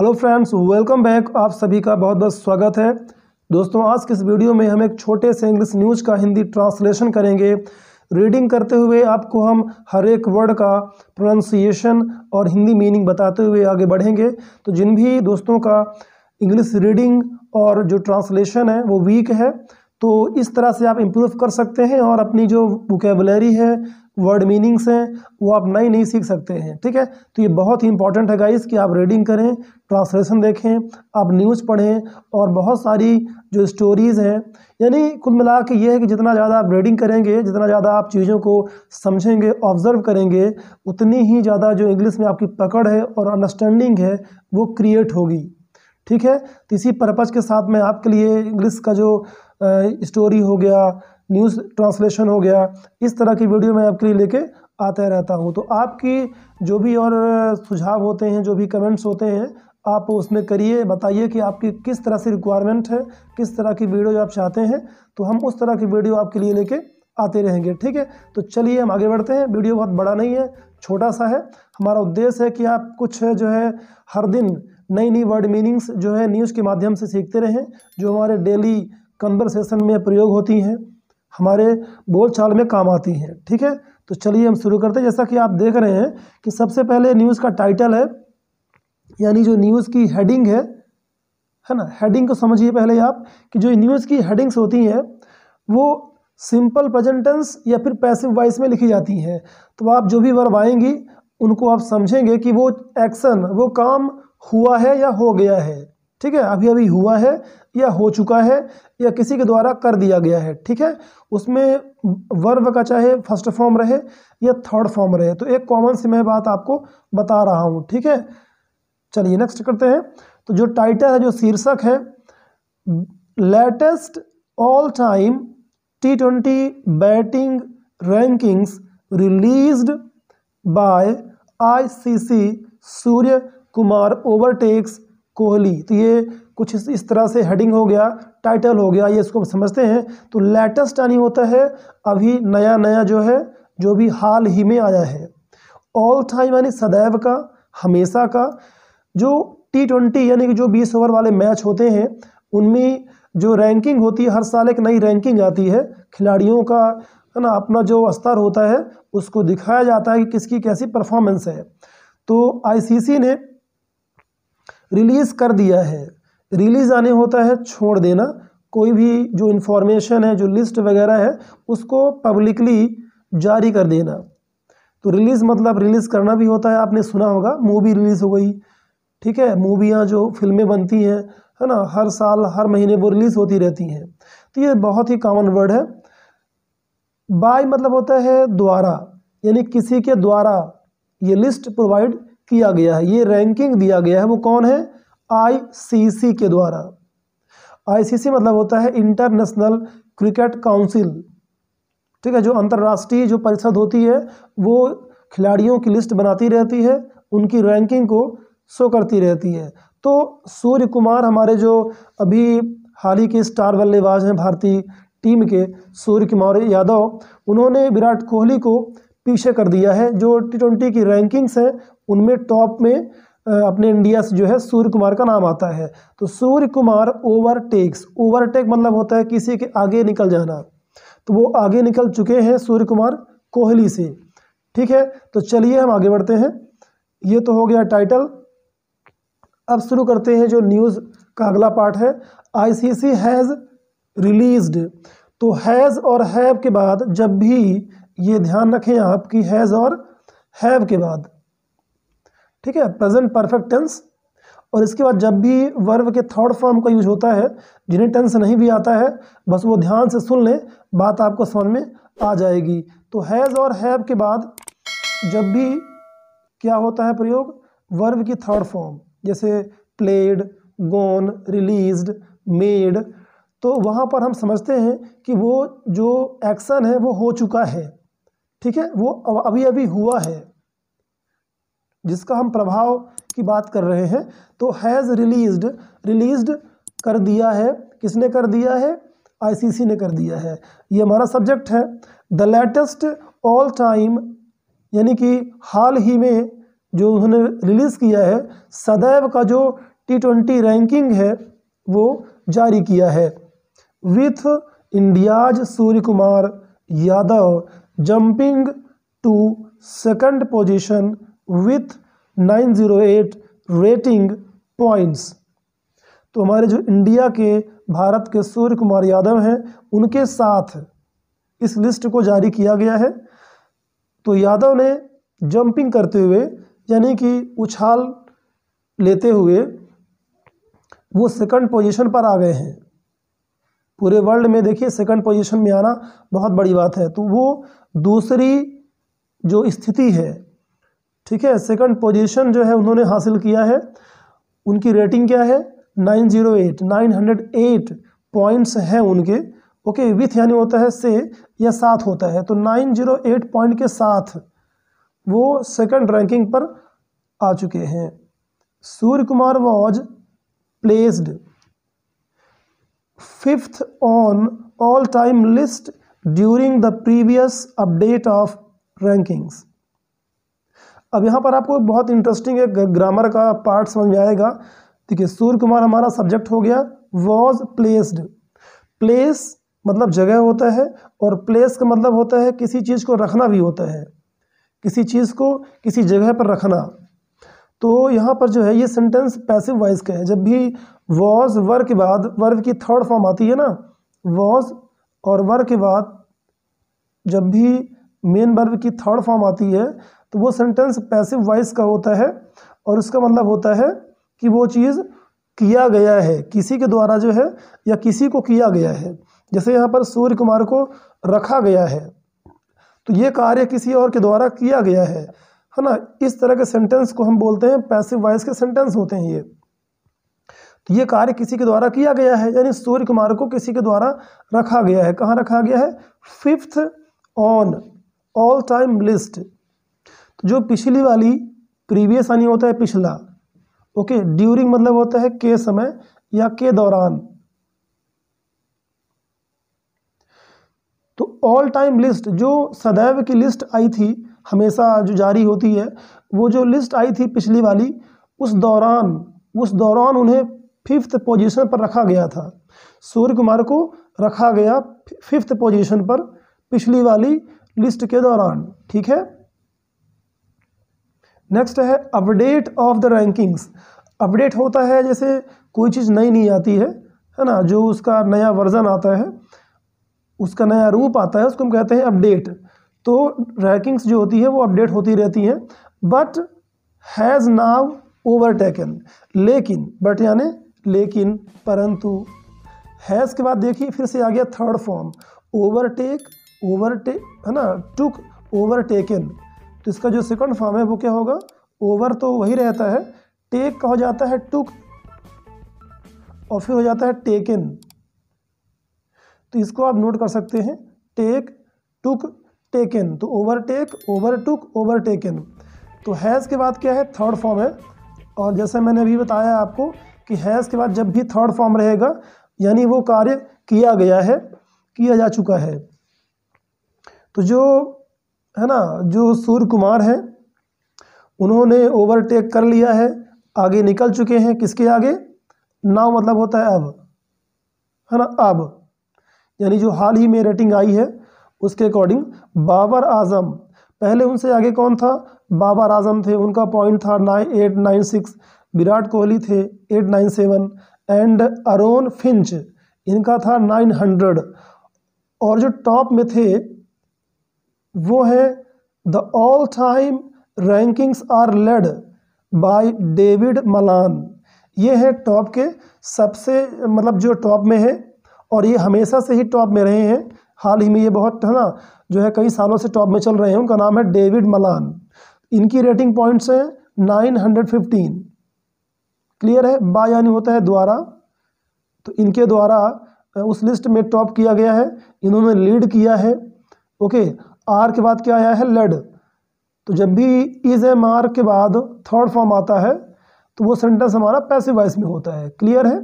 hello friends welcome back आप सभी का बहुत बहुत स्वागत है दोस्तों आज के इस वीडियो में हम एक छोटे से इंग्लिश न्यूज़ का हिंदी ट्रांसलेशन करेंगे रीडिंग करते हुए आपको हम हर एक वर्ड का प्रोनाउंसिएशन और हिंदी मीनिंग बताते हुए आगे बढ़ेंगे तो जिन भी दोस्तों का इंग्लिश रीडिंग और जो ट्रांसलेशन है वो वीक है तो इस तरह से आप इम्प्रूव कर सकते हैं और अपनी जो वोकेबलरी है वर्ड मीनिंग्स हैं वो आप नई नई सीख सकते हैं ठीक है तो ये बहुत ही इंपॉर्टेंट है गाइस कि आप रीडिंग करें ट्रांसलेशन देखें आप न्यूज़ पढ़ें और बहुत सारी जो स्टोरीज़ हैं यानी कुल मिला के ये है कि जितना ज़्यादा आप रीडिंग करेंगे जितना ज़्यादा आप चीज़ों को समझेंगे ऑब्ज़र्व करेंगे उतनी ही ज़्यादा जो इंग्लिश में आपकी पकड़ है और अंडरस्टैंडिंग है वो क्रिएट होगी ठीक है तो इसी पर्पज़ के साथ मैं आपके लिए इंग्लिश का जो स्टोरी हो गया न्यूज़ ट्रांसलेशन हो गया इस तरह की वीडियो मैं आपके लिए लेके आता रहता हूँ तो आपकी जो भी और सुझाव होते हैं जो भी कमेंट्स होते हैं आप उसमें करिए बताइए कि आपकी किस तरह से रिक्वायरमेंट है किस तरह की वीडियो आप चाहते हैं तो हम उस तरह की वीडियो आपके लिए लेके आते रहेंगे ठीक है तो चलिए हम आगे बढ़ते हैं वीडियो बहुत बड़ा नहीं है छोटा सा है हमारा उद्देश्य है कि आप कुछ जो है हर दिन नई नई वर्ड मीनिंग्स जो है न्यूज़ के माध्यम से सीखते रहें जो हमारे डेली कन्वर्सेशन में प्रयोग होती हैं हमारे बोलचाल में काम आती हैं ठीक है तो चलिए हम शुरू करते हैं जैसा कि आप देख रहे हैं कि सबसे पहले न्यूज़ का टाइटल है यानी जो न्यूज़ की हेडिंग है है ना हेडिंग को समझिए पहले आप कि जो न्यूज़ की हेडिंग्स होती हैं वो सिंपल प्रजेंटेंस या फिर पैसिव वॉइस में लिखी जाती हैं तो आप जो भी वर्ब आएंगी उनको आप समझेंगे कि वो एक्शन वो काम हुआ है या हो गया है ठीक है अभी अभी हुआ है या हो चुका है या किसी के द्वारा कर दिया गया है ठीक है उसमें वर्व का चाहे फर्स्ट फॉर्म रहे या थर्ड फॉर्म रहे तो एक कॉमन सी मैं बात आपको बता रहा हूँ ठीक है चलिए नेक्स्ट करते हैं तो जो टाइटल है जो शीर्षक है latest all time T twenty batting rankings released by ICC Surya Kumar overtakes Kohli तो ये कुछ इस, तरह से हेडिंग हो गया टाइटल हो गया ये इसको समझते हैं तो लेटेस्ट यानी होता है अभी नया नया जो है जो भी हाल ही में आया है ऑल टाइम यानी सदैव का हमेशा का जो टी ट्वेंटी यानी कि जो बीस ओवर वाले मैच होते हैं उनमें जो रैंकिंग होती है हर साल एक नई रैंकिंग आती है खिलाड़ियों का है ना अपना जो स्तर होता है उसको दिखाया जाता है कि किसकी कैसी परफॉर्मेंस है तो आईसीसी ने रिलीज़ कर दिया है रिलीज़ आने होता है छोड़ देना कोई भी जो इन्फॉर्मेशन है जो लिस्ट वगैरह है उसको पब्लिकली जारी कर देना तो रिलीज़ मतलब रिलीज़ करना भी होता है आपने सुना होगा मूवी रिलीज़ हो गई ठीक है मूवियाँ जो फिल्में बनती हैं है ना हर साल हर महीने वो रिलीज़ होती रहती हैं तो ये बहुत ही कॉमन वर्ड है बाय मतलब होता है द्वारा यानी किसी के द्वारा ये लिस्ट प्रोवाइड किया गया है ये रैंकिंग दिया गया है वो कौन है आईसीसी के द्वारा आईसीसी मतलब होता है इंटरनेशनल क्रिकेट काउंसिल ठीक है जो अंतर्राष्ट्रीय जो परिषद होती है वो खिलाड़ियों की लिस्ट बनाती रहती है उनकी रैंकिंग को शो करती रहती है तो सूर्य कुमार हमारे जो अभी हाल ही के स्टार बल्लेबाज हैं भारतीय टीम के सूर्य कुमार यादव उन्होंने विराट कोहली को पीछे कर दिया है जो टी ट्वेंटी की रैंकिंग्स हैं उनमें टॉप में अपने इंडिया से जो है सूर्य कुमार का नाम आता है तो सूर्य कुमार ओवरटेक्स ओवरटेक मतलब होता है किसी के आगे निकल जाना तो वो आगे निकल चुके हैं सूर्य कुमार कोहली से ठीक है तो चलिए हम आगे बढ़ते हैं ये तो हो गया टाइटल अब शुरू करते हैं जो न्यूज़ का अगला पार्ट है आईसीसी हैज़ रिलीज्ड तो हैज़ और हैव के बाद जब भी ये ध्यान रखें आपकी हैज़ और हैव के बाद ठीक है प्रेजेंट परफेक्ट टेंस और इसके बाद जब भी वर्व के थर्ड फॉर्म का यूज होता है जिन्हें टेंस नहीं भी आता है बस वो ध्यान से सुन लें बात आपको समझ में आ जाएगी तो हैज़ और हैव के बाद जब भी क्या होता है प्रयोग वर्व की थर्ड फॉर्म जैसे प्लेड गोन रिलीज्ड मेड तो वहाँ पर हम समझते हैं कि वो जो एक्शन है वो हो चुका है ठीक है वो अभी अभी हुआ है जिसका हम प्रभाव की बात कर रहे हैं तो हैज़ रिलीज्ड रिलीज्ड कर दिया है किसने कर दिया है आईसीसी ने कर दिया है ये हमारा सब्जेक्ट है द लेटेस्ट ऑल टाइम यानी कि हाल ही में जो उन्होंने रिलीज़ किया है सदैव का जो टी ट्वेंटी रैंकिंग है वो जारी किया है with India's Surya Kumar Yadav jumping to second position with 908 rating points तो हमारे जो इंडिया के भारत के सूर्य कुमार यादव हैं उनके साथ इस लिस्ट को जारी किया गया है तो यादव ने जंपिंग करते हुए यानी कि उछाल लेते हुए वो सेकंड पोजीशन पर आ गए हैं पूरे वर्ल्ड में देखिए सेकंड पोजीशन में आना बहुत बड़ी बात है तो वो दूसरी जो स्थिति है ठीक है सेकंड पोजीशन जो है उन्होंने हासिल किया है उनकी रेटिंग क्या है 908 908 पॉइंट्स हैं उनके ओके विथ यानी होता है से या साथ होता है तो 908 पॉइंट के साथ वो सेकंड रैंकिंग पर आ चुके हैं Surya Kumar was placed fifth on all time list during the previous update of rankings अब यहाँ पर आपको बहुत इंटरेस्टिंग एक ग्रामर का पार्ट समझ में आएगा देखिए सूर्य कुमार हमारा सब्जेक्ट हो गया वॉज प्लेस्ड प्लेस मतलब जगह होता है और प्लेस का मतलब होता है किसी चीज़ को रखना भी होता है किसी चीज़ को किसी जगह पर रखना तो यहाँ पर जो है ये सेंटेंस पैसिव वॉइस का है जब भी वॉज वर्क के बाद वर्ब की थर्ड फॉर्म आती है ना वॉज और वर के बाद जब भी मेन वर्ब की थर्ड फॉर्म आती है तो वो सेंटेंस पैसिव वॉइस का होता है और उसका मतलब होता है कि वो चीज़ किया गया है किसी के द्वारा जो है या किसी को किया गया है जैसे यहाँ पर सूर्य कुमार को रखा गया है तो ये कार्य किसी और के द्वारा किया गया है है ना इस तरह के सेंटेंस को हम बोलते हैं पैसिव वॉइस के सेंटेंस होते हैं ये तो ये कार्य किसी के द्वारा किया गया है यानी सूर्य कुमार को किसी के द्वारा रखा गया है कहाँ रखा गया है fifth on all time list तो जो पिछली वाली प्रीवियस यानी होता है पिछला ओके ड्यूरिंग मतलब होता है के समय या के दौरान तो ऑल टाइम लिस्ट जो सदैव की लिस्ट आई थी हमेशा जो जारी होती है वो जो लिस्ट आई थी पिछली वाली उस दौरान उस दौरान उन्हें फिफ्थ पोजीशन पर रखा गया था सूर्य कुमार को रखा गया फिफ्थ पोजीशन पर पिछली वाली लिस्ट के दौरान ठीक है नेक्स्ट है update of the rankings update होता है जैसे कोई चीज़ नई नहीं आती है है ना जो उसका नया वर्जन आता है उसका नया रूप आता है उसको हम कहते हैं अपडेट तो रैंकिंग्स जो होती है वो अपडेट होती रहती हैं बट हैज़ नाव ओवरटेकन लेकिन बट यानी लेकिन परंतु हैज़ के बाद देखिए फिर से आ गया थर्ड फॉर्म ओवरटेक ओवरटे है ना टुक ओवरटेकन तो इसका जो सेकंड फॉर्म है वो क्या होगा ओवर तो वही रहता है टेक का हो जाता है टुक और फिर हो जाता है टेकन तो इसको आप नोट कर सकते हैं टेक टुक टेकन तो ओवरटेक ओवरटुक ओवरटेकन तो हैज़ के बाद क्या है थर्ड फॉर्म है और जैसे मैंने अभी बताया आपको कि हैज़ के बाद जब भी थर्ड फॉर्म रहेगा यानी वो कार्य किया गया है किया जा चुका है तो जो है ना जो सूर्य कुमार हैं उन्होंने ओवरटेक कर लिया है आगे निकल चुके हैं किसके आगे नाव मतलब होता है अब है ना अब यानी जो हाल ही में रेटिंग आई है उसके अकॉर्डिंग बाबर आजम पहले उनसे आगे कौन था बाबर आजम थे उनका पॉइंट था nine eight nine six Virat Kohli थे eight nine seven and Aaron Finch इनका था नाइन हंड्रेड और जो टॉप में थे वो हैं the all time rankings are led by David Malan ये हैं टॉप के सबसे मतलब जो टॉप में है और ये हमेशा से ही टॉप में रहे हैं हाल ही में ये बहुत है ना जो है कई सालों से टॉप में चल रहे हैं उनका नाम है डेविड मलान इनकी रेटिंग पॉइंट्स हैं नाइन हंड्रेड फिफ्टीन क्लियर है बा यानी होता है द्वारा तो इनके द्वारा उस लिस्ट में टॉप किया गया है इन्होंने लीड किया है ओके आर के बाद क्या आया है लेड तो जब भी इज एम आर के बाद थर्ड फॉर्म आता है तो वो सेंटेंस हमारा पैसिव वॉइस में होता है क्लियर है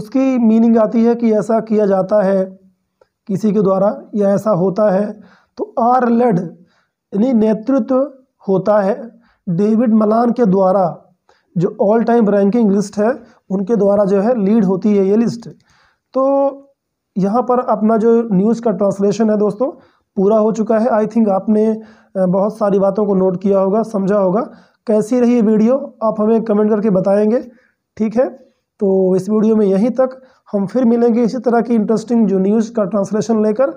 उसकी मीनिंग आती है कि ऐसा किया जाता है किसी के द्वारा या ऐसा होता है तो आर लेड यानी नेतृत्व होता है डेविड मलान के द्वारा जो ऑल टाइम रैंकिंग लिस्ट है उनके द्वारा जो है लीड होती है ये लिस्ट तो यहाँ पर अपना जो न्यूज़ का ट्रांसलेशन है दोस्तों पूरा हो चुका है आई थिंक आपने बहुत सारी बातों को नोट किया होगा समझा होगा कैसी रही वीडियो आप हमें कमेंट करके बताएंगे ठीक है तो इस वीडियो में यहीं तक हम फिर मिलेंगे इसी तरह की इंटरेस्टिंग जो न्यूज़ का ट्रांसलेशन लेकर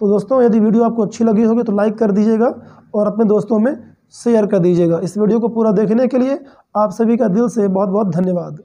तो दोस्तों यदि वीडियो आपको अच्छी लगी होगी तो लाइक कर दीजिएगा और अपने दोस्तों में शेयर कर दीजिएगा इस वीडियो को पूरा देखने के लिए आप सभी का दिल से बहुत बहुत धन्यवाद